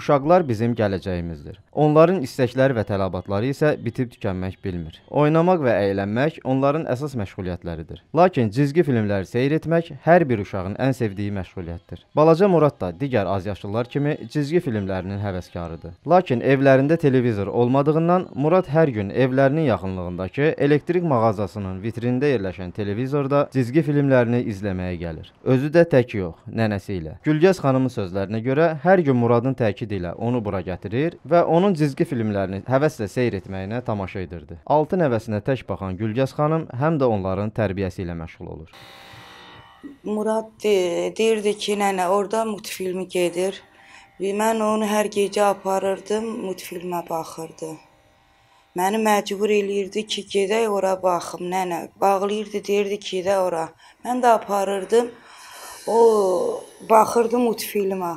Uşaqlar bizim gələcəyimizdir. Onların istəkləri və tələbatları isə bitib tükənmək bilmir. Oynamaq və əylənmək onların əsas məşğuliyyətləridir. Lakin cizgi filmləri seyr etmək hər bir uşağın ən sevdiyi məşğuliyyətdir. Balaca Murad da digər azyaşlılar kimi cizgi filmlərinin həvəskarıdır. Lakin evlərində televizor olmadığından Murad hər gün evlərinin yaxınlığındakı elektrik mağazasının vitrinində yerləşən televizorda cizgi filmlərini izləməyə gəlir. Özü də tək yox, nənəsi ilə. Gülgəz xanımın sözlərinə görə hər gün Muradın təkid ilə onu bura gətirir və onun cizgi filmlərini həvəslə seyr etməyinə tamaşa edirdi. Altı nəvəsinə tək baxan Gülgəz xanım həm də onların tərbiyəsi ilə məşğul olur. Murad de, deyirdi ki, nənə, orada multfilmi gedir. Və mən onu hər gecə aparırdım, multfilmə baxırdı. Məni məcbur eləyirdi ki, gedək ora baxım, nənə. Bağlayırdı, deyirdi ki, gedə ora. Mən də aparırdım. O baxırdı multfilmə.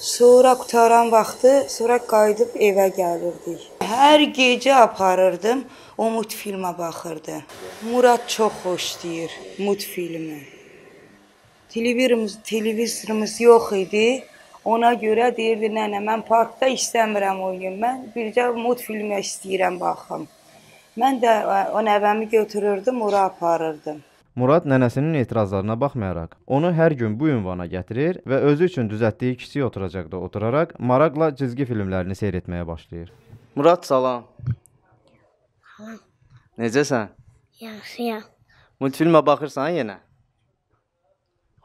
Sonra qutaran vaxtı, sonra qayıdıb evə gəlirdik. Hər gecə aparırdım, o multfilmə baxırdı. Murad çox xoşlayır multfilmi. Televizorumuz, televizorumuz yox idi. Ona görə deyirdi, nənə, mən parkda istəmirəm oyun, mən bircə multfilmə istəyirəm baxım. Mən də o nəvəmi götürürdüm, ora aparırdım. Murad nənəsinin etirazlarına baxmayaraq onu hər gün bu ünvana gətirir və özü üçün düzəltdiyi kiçik oturacaqda oturaraq maraqla cizgi filmlərini seyr etməyə başlayır. Murad salam. Necəsən? Yaxşıyam. Multfilmə baxırsan yenə?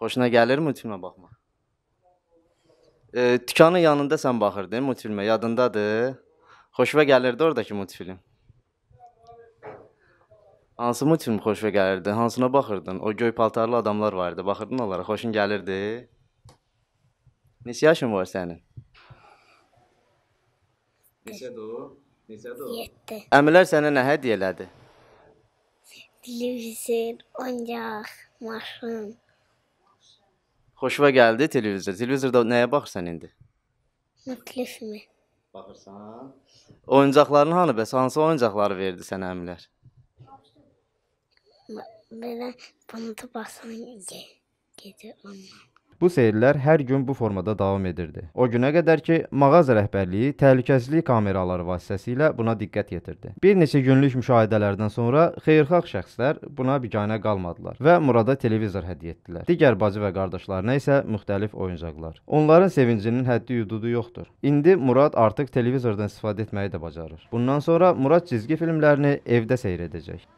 Xoşuna gəlir multfilmə baxmaq? E, dükanın yanında sən baxırdın multfilmə, yadındadır? Xoşuna gəlirdi ordakı multfilm. Hansı motivim xoşuna gəlirdi? Hansına baxırdın? O göy paltarlı adamlar var idi. Baxırdın onlara, xoşun gəlirdi? Neçə yaşın var sənin? Neçədir? Neçədir? 7. Əmilər sənə nə hədiyyə elədi? Televizor, oyuncaq, maşın. Xoşuna gəldi televizor. Televizorda nəyə baxırsan indi? Müxtəlifmi? Baxırsan? Oyuncaqların hanı bəs? Hansı oyuncaqları verdi sənə əmilər? belə bunda basan gedir ondan. Bu seyrlər hər gün bu formada davam edirdi. O günə qədər ki, mağaza rəhbərliyi təhlükəsizlik kameraları vasitəsilə buna diqqət yetirdi. Bir neçə günlük müşahidələrdən sonra xeyirxah şəxslər buna biganə qalmadılar və Murada televizor hədiyyə etdilər. Digər bacı və qardaşlarına isə müxtəlif oyuncaqlar. Onların sevincinin həddi-hüdudu yoxdur. İndi Murad artıq televizordan istifadə etməyi də bacarır. Bundan sonra Murad cizgi filmlərini evdə seyr edəcək.